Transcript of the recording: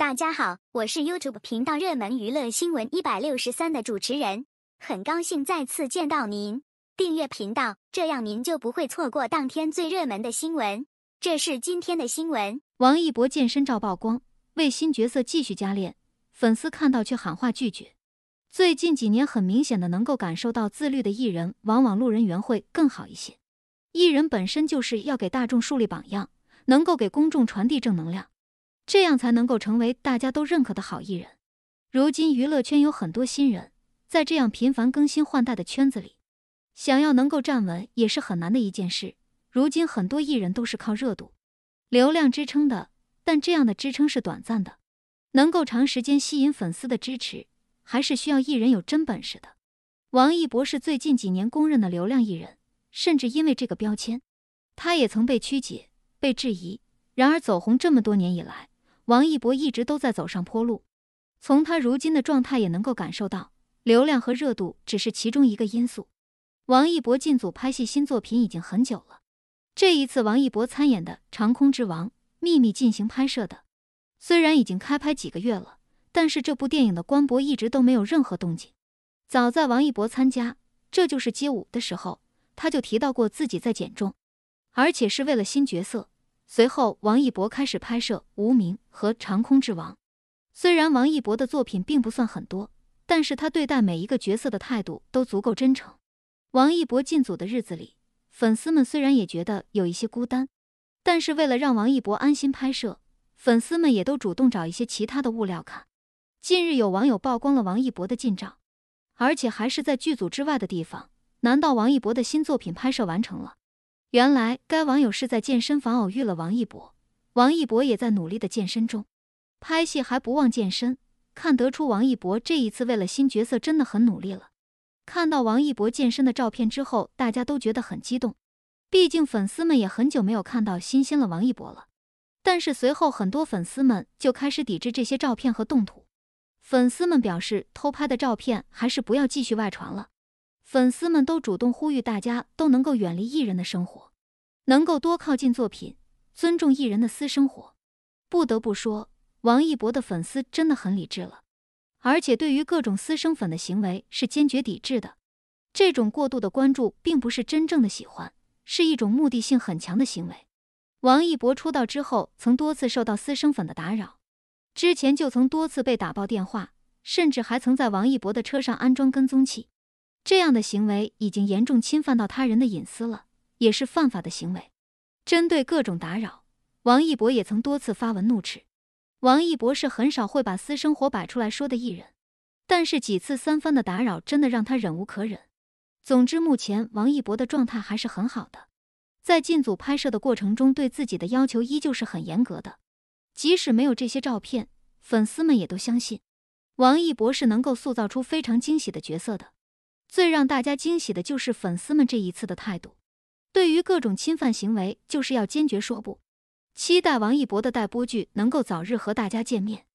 大家好，我是 YouTube 频道热门娱乐新闻一百六十三的主持人，很高兴再次见到您。订阅频道，这样您就不会错过当天最热门的新闻。这是今天的新闻：王一博健身照曝光，为新角色继续加练，粉丝看到却喊话拒绝。最近几年，很明显的能够感受到自律的艺人，往往路人缘会更好一些。艺人本身就是要给大众树立榜样，能够给公众传递正能量。这样才能够成为大家都认可的好艺人。如今娱乐圈有很多新人，在这样频繁更新换代的圈子里，想要能够站稳也是很难的一件事。如今很多艺人都是靠热度、流量支撑的，但这样的支撑是短暂的。能够长时间吸引粉丝的支持，还是需要艺人有真本事的。王一博是最近几年公认的流量艺人，甚至因为这个标签，他也曾被曲解、被质疑。然而走红这么多年以来，王一博一直都在走上坡路，从他如今的状态也能够感受到，流量和热度只是其中一个因素。王一博进组拍戏新作品已经很久了，这一次王一博参演的《长空之王》秘密进行拍摄的，虽然已经开拍几个月了，但是这部电影的官博一直都没有任何动静。早在王一博参加《这就是街舞》的时候，他就提到过自己在减重，而且是为了新角色。随后，王一博开始拍摄《无名》和《长空之王》。虽然王一博的作品并不算很多，但是他对待每一个角色的态度都足够真诚。王一博进组的日子里，粉丝们虽然也觉得有一些孤单，但是为了让王一博安心拍摄，粉丝们也都主动找一些其他的物料看。近日，有网友曝光了王一博的近照，而且还是在剧组之外的地方。难道王一博的新作品拍摄完成了？原来该网友是在健身房偶遇了王一博，王一博也在努力的健身中，拍戏还不忘健身，看得出王一博这一次为了新角色真的很努力了。看到王一博健身的照片之后，大家都觉得很激动，毕竟粉丝们也很久没有看到新鲜了王一博了。但是随后很多粉丝们就开始抵制这些照片和动图，粉丝们表示偷拍的照片还是不要继续外传了。粉丝们都主动呼吁，大家都能够远离艺人的生活，能够多靠近作品，尊重艺人的私生活。不得不说，王一博的粉丝真的很理智了，而且对于各种私生粉的行为是坚决抵制的。这种过度的关注并不是真正的喜欢，是一种目的性很强的行为。王一博出道之后，曾多次受到私生粉的打扰，之前就曾多次被打爆电话，甚至还曾在王一博的车上安装跟踪器。这样的行为已经严重侵犯到他人的隐私了，也是犯法的行为。针对各种打扰，王一博也曾多次发文怒斥。王一博是很少会把私生活摆出来说的艺人，但是几次三番的打扰真的让他忍无可忍。总之，目前王一博的状态还是很好的，在进组拍摄的过程中，对自己的要求依旧是很严格的。即使没有这些照片，粉丝们也都相信，王一博是能够塑造出非常惊喜的角色的。最让大家惊喜的就是粉丝们这一次的态度，对于各种侵犯行为，就是要坚决说不。期待王一博的待播剧能够早日和大家见面。